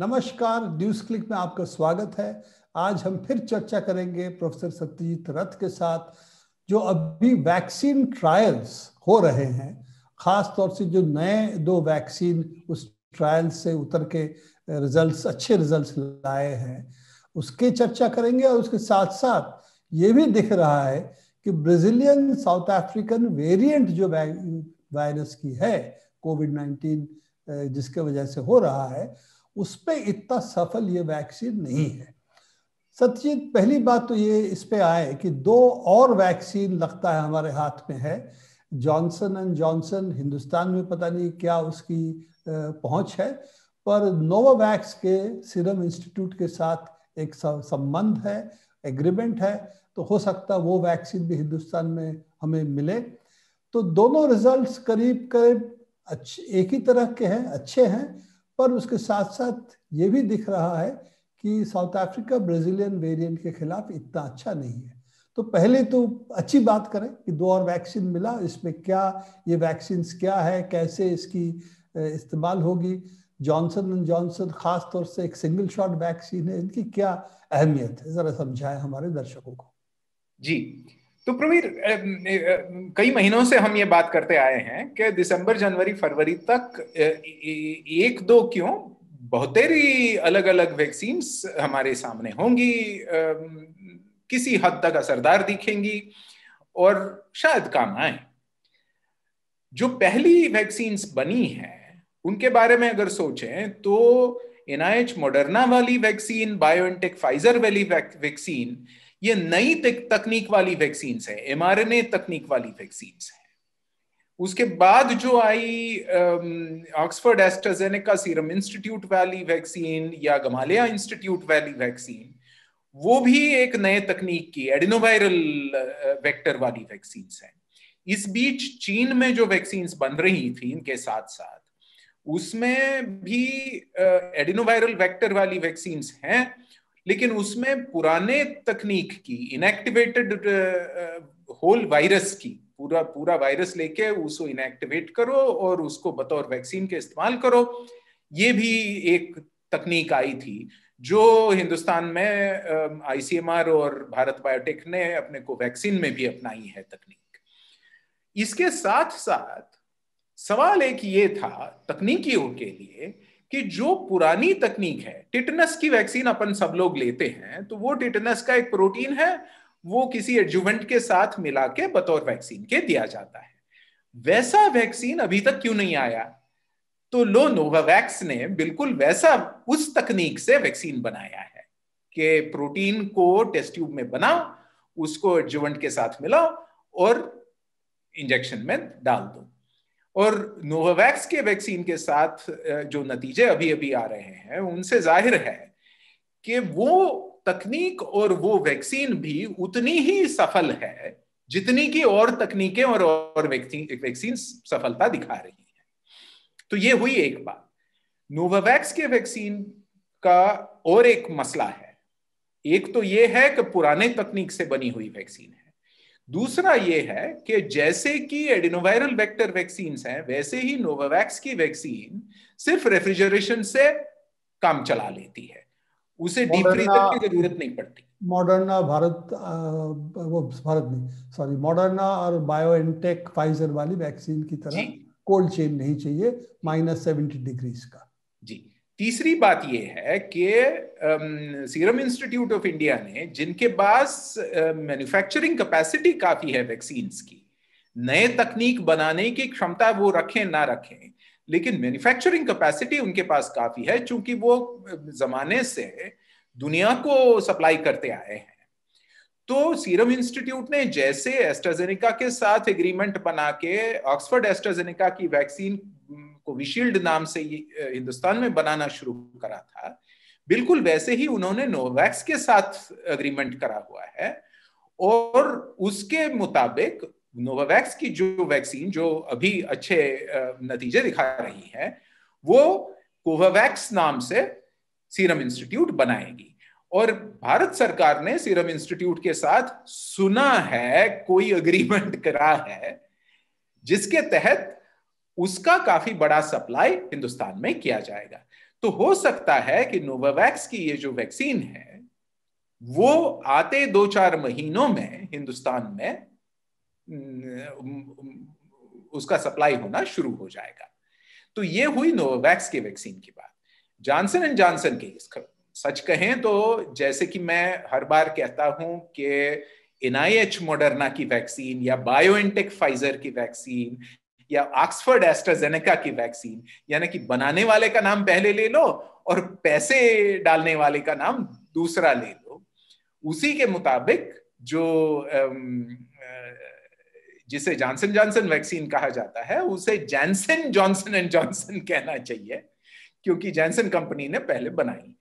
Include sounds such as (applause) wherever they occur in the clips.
नमस्कार news click में आपका स्वागत है आज हम फिर चर्चा करेंगे प्रोफेसर सत्यजीत रथ के साथ जो अभी वैक्सीन ट्रायल्स हो रहे हैं खास तौर से जो नए दो वैक्सीन उस ट्रायल से उतर के रिजल्ट्स अच्छे रिजल्ट्स लाए हैं उसके चर्चा करेंगे और उसके साथ साथ ये भी दिख रहा है कि ब्राजीलियन साउथ अफ्रीकन वेरिएंट जो वायरस की है कोविड नाइन्टीन जिसके वजह से हो रहा है उस पर इतना सफल ये वैक्सीन नहीं है सत्यजीत पहली बात तो ये इस पे आए कि दो और वैक्सीन लगता है हमारे हाथ में है जॉनसन एंड जॉनसन हिंदुस्तान में पता नहीं क्या उसकी पहुंच है पर नोवावैक्स के सीरम इंस्टीट्यूट के साथ एक संबंध है एग्रीमेंट है तो हो सकता वो वैक्सीन भी हिंदुस्तान में हमें मिले तो दोनों रिजल्ट्स करीब करीब अच्छे एक ही तरह के हैं अच्छे हैं पर उसके साथ साथ ये भी दिख रहा है कि साउथ अफ्रीका ब्राजीलियन वेरिएंट के खिलाफ इतना अच्छा नहीं है तो पहले तो अच्छी बात करें कि दो और वैक्सीन मिला इसमें क्या ये वैक्सीन क्या है कैसे इसकी इस्तेमाल होगी जॉनसन एंड जॉनसन खास तौर से एक सिंगल शॉट वैक्सीन है इनकी क्या अहमियत है ज़रा समझाएं हमारे दर्शकों को जी तो प्रवीर कई महीनों से हम ये बात करते आए हैं कि दिसंबर जनवरी फरवरी तक एक दो क्यों बहुत अलग अलग वैक्सीन हमारे सामने होंगी किसी हद तक असरदार दिखेंगी और शायद काम आए जो पहली वैक्सीन्स बनी है उनके बारे में अगर सोचें तो एनआईएच मोडर्ना वाली वैक्सीन बायोएनटेक फाइजर वाली वैक्सीन ये नई तकनीक वाली वैक्सीन है एम तकनीक वाली वैक्सीन है उसके बाद जो आई ऑक्सफर्ड एस्टाजेनेका सीरम इंस्टीट्यूट वाली वैक्सीन या गमालिया इंस्टीट्यूट वाली वैक्सीन वो भी एक नए तकनीक की एडिनोवायरल वेक्टर वाली वैक्सीन है इस बीच चीन में जो वैक्सीन बन रही थी इनके साथ साथ उसमें भी एडिनोवायरल वेक्टर वाली वैक्सीन हैं लेकिन उसमें पुराने तकनीक की इनएक्टिवेटेड होल वायरस की पूरा पूरा वायरस लेके उसको इनएक्टिवेट करो और उसको बतौर वैक्सीन के इस्तेमाल करो ये भी एक तकनीक आई थी जो हिंदुस्तान में आईसीएमआर um, और भारत बायोटेक ने अपने को वैक्सीन में भी अपनाई है तकनीक इसके साथ साथ सवाल एक ये था तकनीकियों के लिए कि जो पुरानी तकनीक है टिटनस की वैक्सीन अपन सब लोग लेते हैं तो वो टिटनस का एक प्रोटीन है वो किसी एडजुवेंट के साथ मिला के बतौर वैक्सीन के दिया जाता है वैसा वैक्सीन अभी तक क्यों नहीं आया तो लो नोवावैक्स ने बिल्कुल वैसा उस तकनीक से वैक्सीन बनाया है कि प्रोटीन को टेस्ट ट्यूब में बनाओ उसको एडजुवेंट के साथ मिलाओ और इंजेक्शन में डाल दो और नोवावैक्स के वैक्सीन के साथ जो नतीजे अभी अभी आ रहे हैं उनसे जाहिर है कि वो तकनीक और वो वैक्सीन भी उतनी ही सफल है जितनी की और तकनीकें और और वैक्सीन वैक्सीन सफलता दिखा रही है तो ये हुई एक बात नोवावैक्स के वैक्सीन का और एक मसला है एक तो ये है कि पुराने तकनीक से बनी हुई वैक्सीन है दूसरा ये है कि जैसे कि एडिनोवायरल वेक्टर वैक्सीन हैं वैसे ही नोवावैक्स की वैक्सीन सिर्फ रेफ्रिजरेशन से काम चला लेती है उसे डीप फ्रीजर की जरूरत नहीं पड़ती मॉडर्ना भारत आ, वो भारत नहीं सॉरी मॉडर्ना और बायो एनटेक फाइजर वाली वैक्सीन की तरह कोल्ड चेन नहीं चाहिए माइनस सेवेंटी डिग्रीज का जी तीसरी बात यह है कि सीरम इंस्टीट्यूट ऑफ इंडिया ने जिनके पास मैन्युफैक्चरिंग कैपेसिटी काफी है वैक्सीन की नए तकनीक बनाने की क्षमता वो रखें ना रखें लेकिन मैन्युफैक्चरिंग कैपेसिटी उनके पास काफी है क्योंकि वो जमाने से दुनिया को सप्लाई करते आए हैं तो सीरम इंस्टीट्यूट ने जैसे एस्ट्राजेनिका के साथ एग्रीमेंट बना के ऑक्सफर्ड एस्ट्राजेनिका की वैक्सीन कोविशील्ड नाम से हिंदुस्तान में बनाना शुरू करा था बिल्कुल वैसे ही उन्होंने नोवैक्स के साथ एग्रीमेंट करा हुआ है और उसके मुताबिक नोवावैक्स की जो वैक्सीन जो अभी अच्छे नतीजे दिखा रही है वो कोवावैक्स नाम से सीरम इंस्टीट्यूट बनाएगी और भारत सरकार ने सीरम इंस्टीट्यूट के साथ सुना है कोई अग्रीमेंट (laughs) करा है जिसके तहत उसका काफी बड़ा सप्लाई हिंदुस्तान में किया जाएगा तो हो सकता है कि नोवावैक्स की ये जो वैक्सीन है वो आते दो चार महीनों में हिंदुस्तान में उसका सप्लाई होना शुरू हो जाएगा तो ये हुई नोवावैक्स के वैक्सीन की बात जॉनसन एंड जॉनसन के सच कहें तो जैसे कि मैं हर बार कहता हूं कि एन मोडर्ना की वैक्सीन या बायोइनटेक फाइजर की वैक्सीन या ऑक्सफर्ड एस्ट्राजेनेका की वैक्सीन यानी कि बनाने वाले का नाम पहले ले लो और पैसे डालने वाले का नाम दूसरा ले लो उसी के मुताबिक जो जिसे जॉनसन जॉनसन वैक्सीन कहा जाता है उसे जैनसन जॉनसन एंड जॉनसन कहना चाहिए क्योंकि जैनसन कंपनी ने पहले बनाई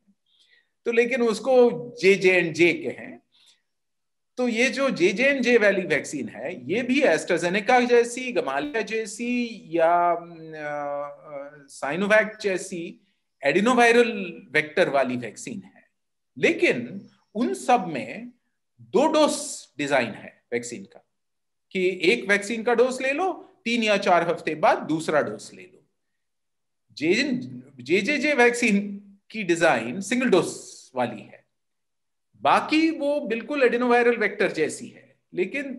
तो लेकिन उसको जे जे एंड जे के हैं तो ये जो जे जे एंड जे वाली वैक्सीन है ये भी एस्ट्राजेनेका जैसी गमालिया जैसी या साइनोवैक जैसी एडिनोवायरल वेक्टर वाली वैक्सीन है लेकिन उन सब में दो डोज डिजाइन है वैक्सीन का कि एक वैक्सीन का डोज ले लो तीन या चार हफ्ते बाद दूसरा डोज ले लो J J J, J vaccine की डिजाइन सिंगल डोज वाली है बाकी वो बिल्कुल एडिनोवायरल वेक्टर जैसी है लेकिन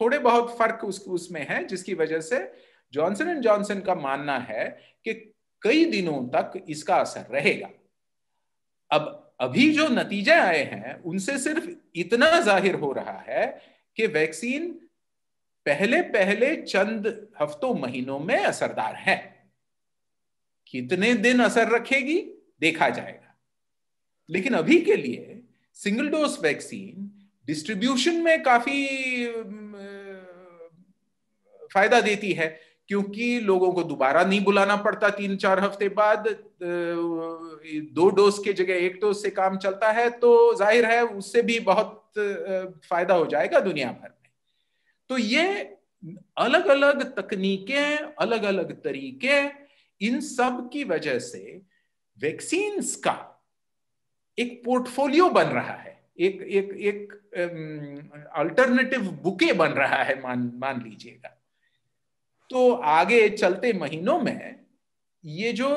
थोड़े बहुत फर्क उस उसमें है जिसकी वजह से जॉनसन एंड जॉनसन का मानना है कि कई दिनों तक इसका असर रहेगा अब अभी जो नतीजे आए हैं उनसे सिर्फ इतना जाहिर हो रहा है कि वैक्सीन पहले पहले चंद हफ्तों महीनों में असरदार है कितने दिन असर रखेगी देखा जाएगा लेकिन अभी के लिए सिंगल डोज वैक्सीन डिस्ट्रीब्यूशन में काफी फायदा देती है क्योंकि लोगों को दोबारा नहीं बुलाना पड़ता तीन चार हफ्ते बाद दो डोज के जगह एक डोज से काम चलता है तो जाहिर है उससे भी बहुत फायदा हो जाएगा दुनिया भर में तो ये अलग अलग तकनीकें अलग अलग तरीके इन सब की वजह से वैक्सीन्स का एक पोर्टफोलियो बन रहा है एक एक एक अल्टरनेटिव बुके बन रहा है मान मान लीजिएगा तो आगे चलते महीनों में ये जो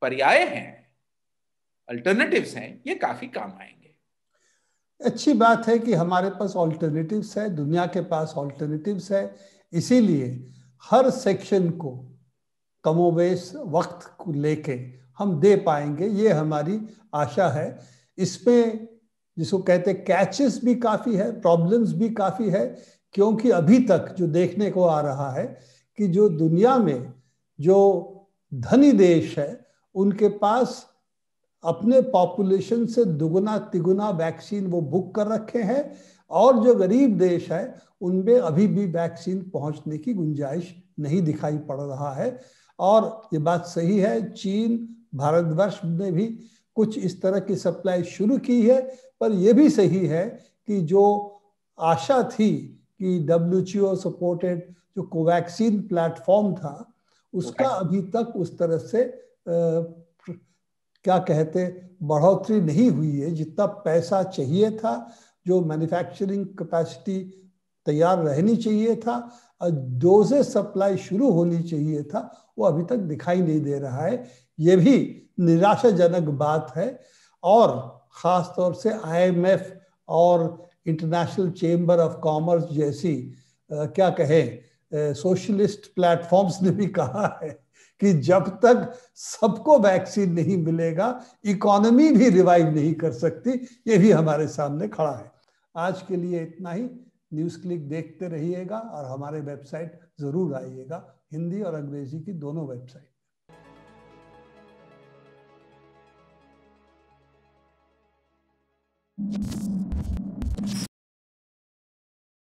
पर्याय हैं अल्टरनेटिव्स हैं ये काफी काम आएंगे अच्छी बात है कि हमारे पास ऑल्टरनेटिव्स है दुनिया के पास ऑल्टरनेटिव्स है इसीलिए हर सेक्शन को कमोबेश वक्त को लेके हम दे पाएंगे ये हमारी आशा है इसमें जिसको कहते हैं कैचेस भी काफ़ी है प्रॉब्लम्स भी काफ़ी है क्योंकि अभी तक जो देखने को आ रहा है कि जो दुनिया में जो धनी देश है उनके पास अपने पॉपुलेशन से दुगुना तिगुना वैक्सीन वो बुक कर रखे हैं और जो गरीब देश है उनमें अभी भी वैक्सीन पहुंचने की गुंजाइश नहीं दिखाई पड़ रहा है और ये बात सही है चीन भारतवर्ष ने भी कुछ इस तरह की सप्लाई शुरू की है पर यह भी सही है कि जो आशा थी कि डब्ल्यू सपोर्टेड जो कोवैक्सीन प्लेटफॉर्म था उसका अभी तक उस तरह से आ, क्या कहते बढ़ोतरी नहीं हुई है जितना पैसा चाहिए था जो मैन्युफैक्चरिंग कैपेसिटी तैयार रहनी चाहिए था और डोजे सप्लाई शुरू होनी चाहिए था वो अभी तक दिखाई नहीं दे रहा है ये भी निराशाजनक बात है और ख़ास तौर से आईएमएफ और इंटरनेशनल चेंबर ऑफ कॉमर्स जैसी आ, क्या कहें सोशलिस्ट प्लेटफॉर्म्स ने भी कहा है कि जब तक सबको वैक्सीन नहीं मिलेगा इकोनॉमी भी रिवाइव नहीं कर सकती ये भी हमारे सामने खड़ा है आज के लिए इतना ही न्यूज़ क्लिक देखते रहिएगा और हमारे वेबसाइट ज़रूर आइएगा हिंदी और अंग्रेजी की दोनों वेबसाइट ピッ